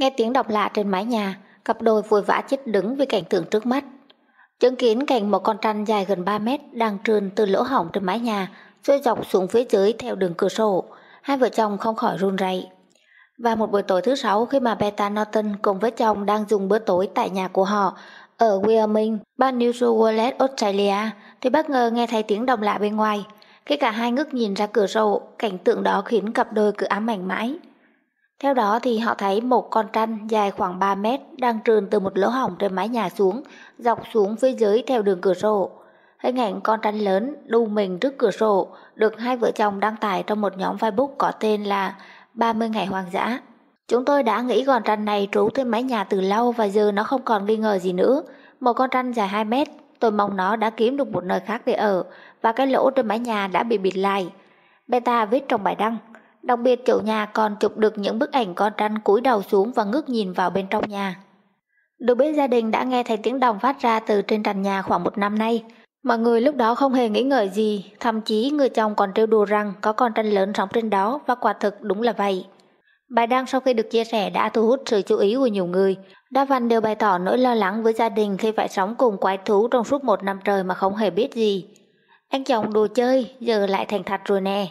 Nghe tiếng đọc lạ trên mái nhà, cặp đôi vui vã chết đứng vì cảnh tượng trước mắt. Chứng kiến cảnh một con trăn dài gần 3 mét đang trườn từ lỗ hỏng trên mái nhà, rơi dọc xuống phía dưới theo đường cửa sổ, hai vợ chồng không khỏi run rẩy. Và một buổi tối thứ sáu khi mà Beta Norton cùng với chồng đang dùng bữa tối tại nhà của họ ở Wyoming, bang New South Wales, Australia, thì bất ngờ nghe thấy tiếng động lạ bên ngoài. Khi cả hai ngước nhìn ra cửa sổ, cảnh tượng đó khiến cặp đôi cứ ám ảnh mãi. Theo đó thì họ thấy một con trăn dài khoảng 3 mét đang trườn từ một lỗ hỏng trên mái nhà xuống, dọc xuống phía dưới theo đường cửa sổ. Hình ảnh con trăn lớn đu mình trước cửa sổ được hai vợ chồng đăng tải trong một nhóm Facebook có tên là 30 ngày hoang dã. Chúng tôi đã nghĩ con trăn này trú trên mái nhà từ lâu và giờ nó không còn nghi ngờ gì nữa. Một con trăn dài 2 mét, tôi mong nó đã kiếm được một nơi khác để ở và cái lỗ trên mái nhà đã bị bịt lại. Beta viết trong bài đăng – Đặc biệt chủ nhà còn chụp được những bức ảnh con trăn cúi đầu xuống và ngước nhìn vào bên trong nhà. Được biết gia đình đã nghe thấy tiếng đồng phát ra từ trên trần nhà khoảng một năm nay. Mọi người lúc đó không hề nghĩ ngợi gì, thậm chí người chồng còn trêu đùa rằng có con trăn lớn sống trên đó và quả thực đúng là vậy. Bài đăng sau khi được chia sẻ đã thu hút sự chú ý của nhiều người. Đa phần đều bày tỏ nỗi lo lắng với gia đình khi phải sống cùng quái thú trong suốt một năm trời mà không hề biết gì. Anh chồng đùa chơi, giờ lại thành thật rồi nè.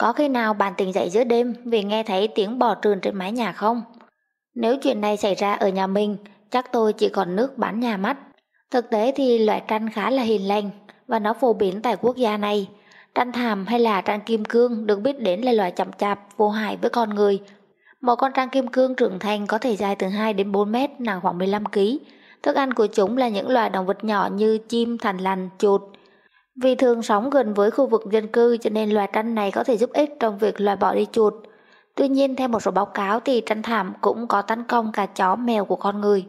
Có khi nào bạn tỉnh dậy giữa đêm vì nghe thấy tiếng bò trườn trên mái nhà không? Nếu chuyện này xảy ra ở nhà mình, chắc tôi chỉ còn nước bán nhà mắt. Thực tế thì loại tranh khá là hiền lành và nó phổ biến tại quốc gia này. Tranh thảm hay là tranh kim cương được biết đến là loài chậm chạp, vô hại với con người. Một con tranh kim cương trưởng thành có thể dài từ 2 đến 4 mét, nặng khoảng 15 kg. Thức ăn của chúng là những loài động vật nhỏ như chim, thành lằn, chuột, vì thường sống gần với khu vực dân cư cho nên loài tranh này có thể giúp ích trong việc loại bỏ đi chuột. Tuy nhiên, theo một số báo cáo thì tranh thảm cũng có tấn công cả chó mèo của con người.